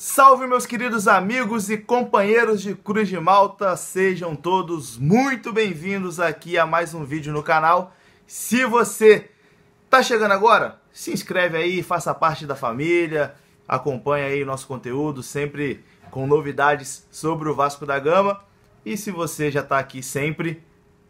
Salve, meus queridos amigos e companheiros de Cruz de Malta, sejam todos muito bem-vindos aqui a mais um vídeo no canal. Se você tá chegando agora, se inscreve aí, faça parte da família, acompanha aí nosso conteúdo, sempre com novidades sobre o Vasco da Gama. E se você já está aqui sempre,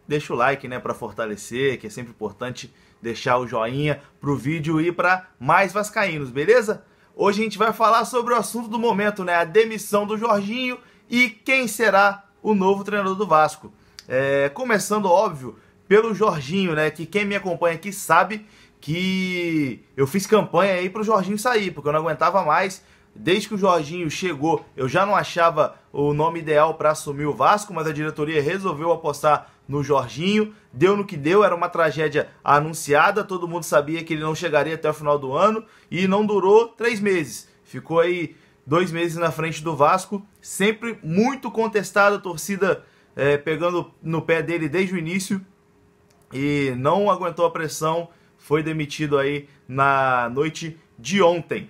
deixa o like, né, para fortalecer, que é sempre importante deixar o joinha pro vídeo e para mais vascaínos, beleza? Hoje a gente vai falar sobre o assunto do momento, né? A demissão do Jorginho e quem será o novo treinador do Vasco. É, começando, óbvio, pelo Jorginho, né? Que quem me acompanha aqui sabe que eu fiz campanha aí pro Jorginho sair, porque eu não aguentava mais. Desde que o Jorginho chegou, eu já não achava o nome ideal para assumir o Vasco, mas a diretoria resolveu apostar no Jorginho. Deu no que deu, era uma tragédia anunciada, todo mundo sabia que ele não chegaria até o final do ano e não durou três meses. Ficou aí dois meses na frente do Vasco, sempre muito contestado, a torcida é, pegando no pé dele desde o início e não aguentou a pressão, foi demitido aí na noite de ontem.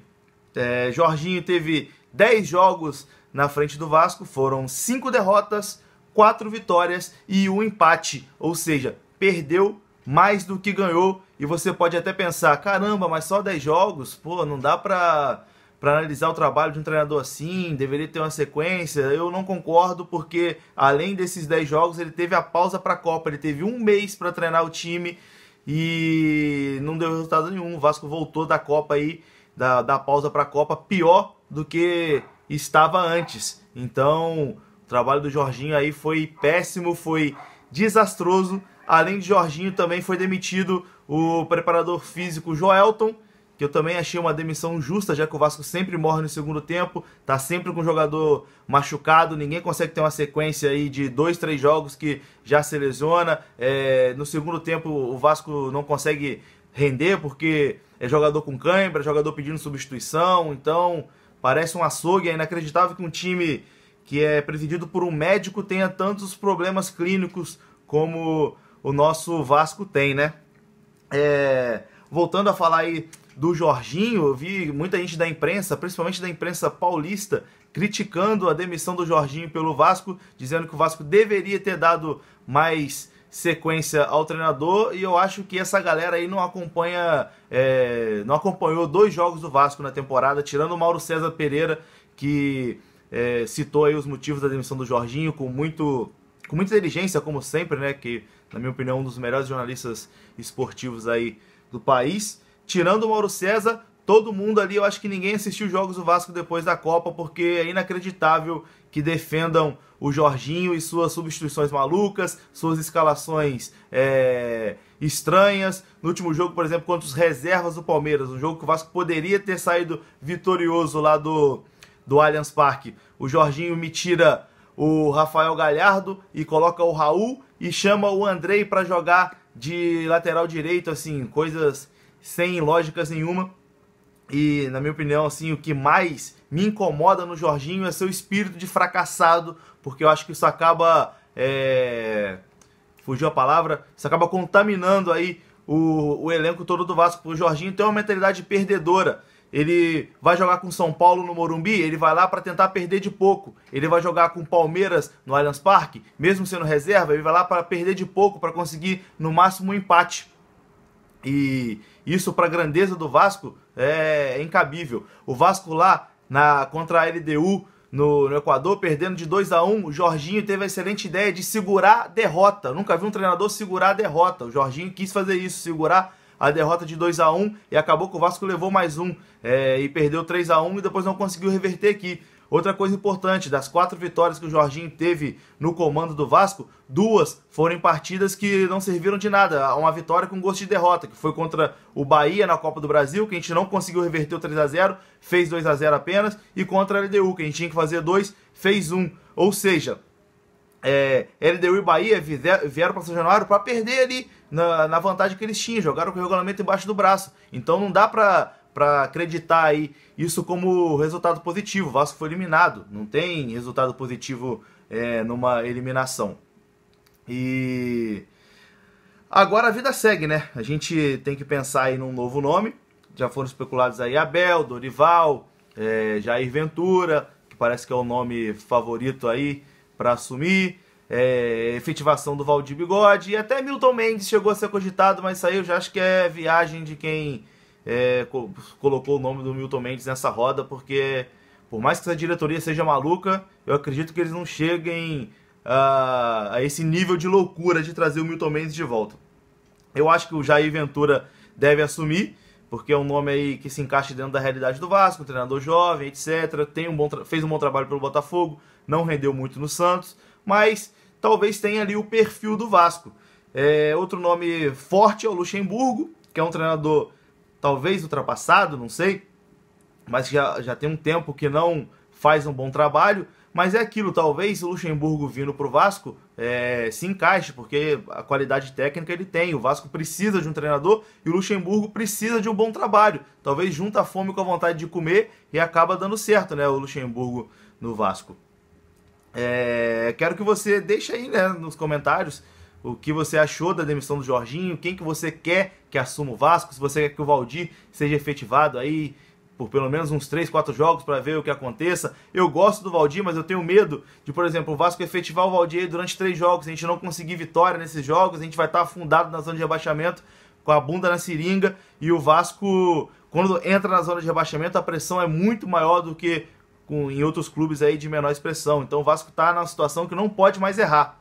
É, Jorginho teve 10 jogos na frente do Vasco, foram 5 derrotas, quatro vitórias e um empate, ou seja, perdeu mais do que ganhou. E você pode até pensar, caramba, mas só 10 jogos? Pô, não dá para para analisar o trabalho de um treinador assim, deveria ter uma sequência. Eu não concordo, porque além desses 10 jogos, ele teve a pausa para a Copa, ele teve um mês para treinar o time e não deu resultado nenhum. O Vasco voltou da Copa aí, da, da pausa para a Copa, pior do que estava antes. Então, trabalho do Jorginho aí foi péssimo, foi desastroso. Além de Jorginho, também foi demitido o preparador físico Joelton, que eu também achei uma demissão justa, já que o Vasco sempre morre no segundo tempo, tá sempre com o jogador machucado, ninguém consegue ter uma sequência aí de dois, três jogos que já se lesiona. É, no segundo tempo, o Vasco não consegue render porque é jogador com cãibra, jogador pedindo substituição, então parece um açougue, é inacreditável que um time que é presidido por um médico, tenha tantos problemas clínicos como o nosso Vasco tem, né? É, voltando a falar aí do Jorginho, eu vi muita gente da imprensa, principalmente da imprensa paulista, criticando a demissão do Jorginho pelo Vasco, dizendo que o Vasco deveria ter dado mais sequência ao treinador e eu acho que essa galera aí não acompanha, é, não acompanhou dois jogos do Vasco na temporada, tirando o Mauro César Pereira que é, citou aí os motivos da demissão do Jorginho com, muito, com muita inteligência, como sempre, né? Que, na minha opinião, é um dos melhores jornalistas esportivos aí do país. Tirando o Mauro César, todo mundo ali, eu acho que ninguém assistiu os jogos do Vasco depois da Copa, porque é inacreditável que defendam o Jorginho e suas substituições malucas, suas escalações é, estranhas. No último jogo, por exemplo, contra os reservas do Palmeiras, um jogo que o Vasco poderia ter saído vitorioso lá do, do Allianz Parque. O Jorginho me tira o Rafael Galhardo e coloca o Raul e chama o Andrei para jogar de lateral direito, assim, coisas sem lógicas nenhuma. E na minha opinião, assim, o que mais me incomoda no Jorginho é seu espírito de fracassado, porque eu acho que isso acaba é... fugiu a palavra, isso acaba contaminando aí o, o elenco todo do Vasco. O Jorginho tem uma mentalidade perdedora. Ele vai jogar com São Paulo no Morumbi, ele vai lá para tentar perder de pouco. Ele vai jogar com Palmeiras no Allianz Parque, mesmo sendo reserva, ele vai lá para perder de pouco, para conseguir no máximo um empate. E isso para a grandeza do Vasco é incabível. O Vasco lá na contra a LDU no, no, Equador, perdendo de 2 a 1 um, o Jorginho teve a excelente ideia de segurar a derrota. Nunca vi um treinador segurar a derrota. O Jorginho quis fazer isso, segurar a derrota de 2 a 1 e acabou que o Vasco levou mais um é, e perdeu 3 a 1 e depois não conseguiu reverter aqui. Outra coisa importante, das quatro vitórias que o Jorginho teve no comando do Vasco, duas foram partidas que não serviram de nada. Uma vitória com gosto de derrota, que foi contra o Bahia na Copa do Brasil, que a gente não conseguiu reverter o 3 a 0 fez 2 a 0 apenas, e contra a LDU, que a gente tinha que fazer dois, fez um. Ou seja, é, LDU e Bahia vieram para São Januário para perder ali na, na, vantagem que eles tinham, jogaram com o regulamento embaixo do braço. Então não dá para acreditar aí isso como resultado positivo. O Vasco foi eliminado, não tem resultado positivo é, numa eliminação. E agora a vida segue, né? A gente tem que pensar aí num novo nome. Já foram especulados aí Abel, Dorival, é, Jair Ventura, que parece que é o nome favorito aí para assumir. É, efetivação do Valdir Bigode e até Milton Mendes chegou a ser cogitado, mas saiu. Já acho que é viagem de quem é, co colocou o nome do Milton Mendes nessa roda, porque por mais que essa diretoria seja maluca, eu acredito que eles não cheguem a, a esse nível de loucura de trazer o Milton Mendes de volta. Eu acho que o Jair Ventura deve assumir porque é um nome aí que se encaixa dentro da realidade do Vasco, um treinador jovem, etc. Tem um bom fez um bom trabalho pelo Botafogo, não rendeu muito no Santos, mas talvez tenha ali o perfil do Vasco. É, outro nome forte é o Luxemburgo, que é um treinador talvez ultrapassado, não sei, mas já, já tem um tempo que não faz um bom trabalho. Mas é aquilo, talvez o Luxemburgo vindo para o Vasco é, se encaixe, porque a qualidade técnica ele tem. O Vasco precisa de um treinador e o Luxemburgo precisa de um bom trabalho. Talvez junta a fome com a vontade de comer e acaba dando certo, né? O Luxemburgo no Vasco. É, quero que você deixe aí né, nos comentários o que você achou da demissão do Jorginho, quem que você quer que assuma o Vasco, se você quer que o Valdir seja efetivado aí por pelo menos uns 3, 4 jogos para ver o que aconteça. Eu gosto do Valdir, mas eu tenho medo de, por exemplo, o Vasco efetivar o Valdir durante 3 jogos, a gente não conseguir vitória nesses jogos, a gente vai estar tá afundado na zona de rebaixamento com a bunda na seringa e o Vasco quando entra na zona de rebaixamento a pressão é muito maior do que em outros clubes aí de menor expressão. Então o Vasco está numa situação que não pode mais errar.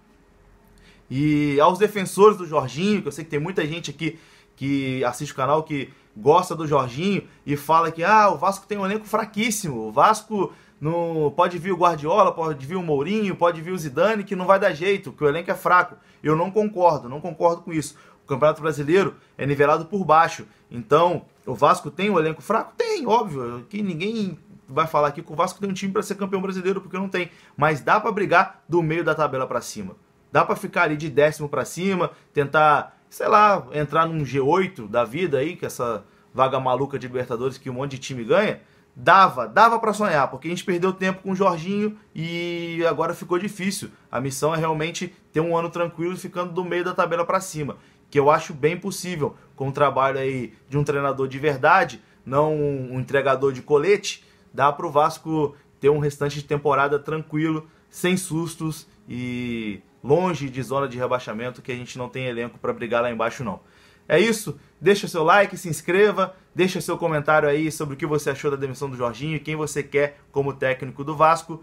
E aos defensores do Jorginho, que eu sei que tem muita gente aqui que assiste o canal, que gosta do Jorginho e fala que ah, o Vasco tem um elenco fraquíssimo, o Vasco não pode vir o Guardiola, pode vir o Mourinho, pode vir o Zidane, que não vai dar jeito, que o elenco é fraco. Eu não concordo, não concordo com isso. O Campeonato Brasileiro é nivelado por baixo. Então, o Vasco tem um elenco fraco? Tem, óbvio. Que ninguém vai falar aqui que o Vasco tem um time para ser campeão brasileiro, porque não tem. Mas dá para brigar do meio da tabela para cima. Dá para ficar ali de décimo para cima, tentar sei lá, entrar num G8 da vida aí, que essa vaga maluca de Libertadores que um monte de time ganha, dava, dava para sonhar, porque a gente perdeu tempo com o Jorginho e agora ficou difícil. A missão é realmente ter um ano tranquilo ficando do meio da tabela para cima, que eu acho bem possível com o trabalho aí de um treinador de verdade, não um entregador de colete, dá pro Vasco ter um restante de temporada tranquilo, sem sustos e longe de zona de rebaixamento, que a gente não tem elenco para brigar lá embaixo não. É isso, deixa seu like, se inscreva, deixa seu comentário aí sobre o que você achou da demissão do Jorginho e quem você quer como técnico do Vasco.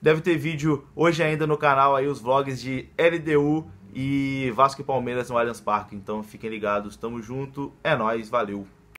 Deve ter vídeo hoje ainda no canal aí os vlogs de LDU e Vasco e Palmeiras no Allianz Parque. Então fiquem ligados, tamo junto, é nós, valeu.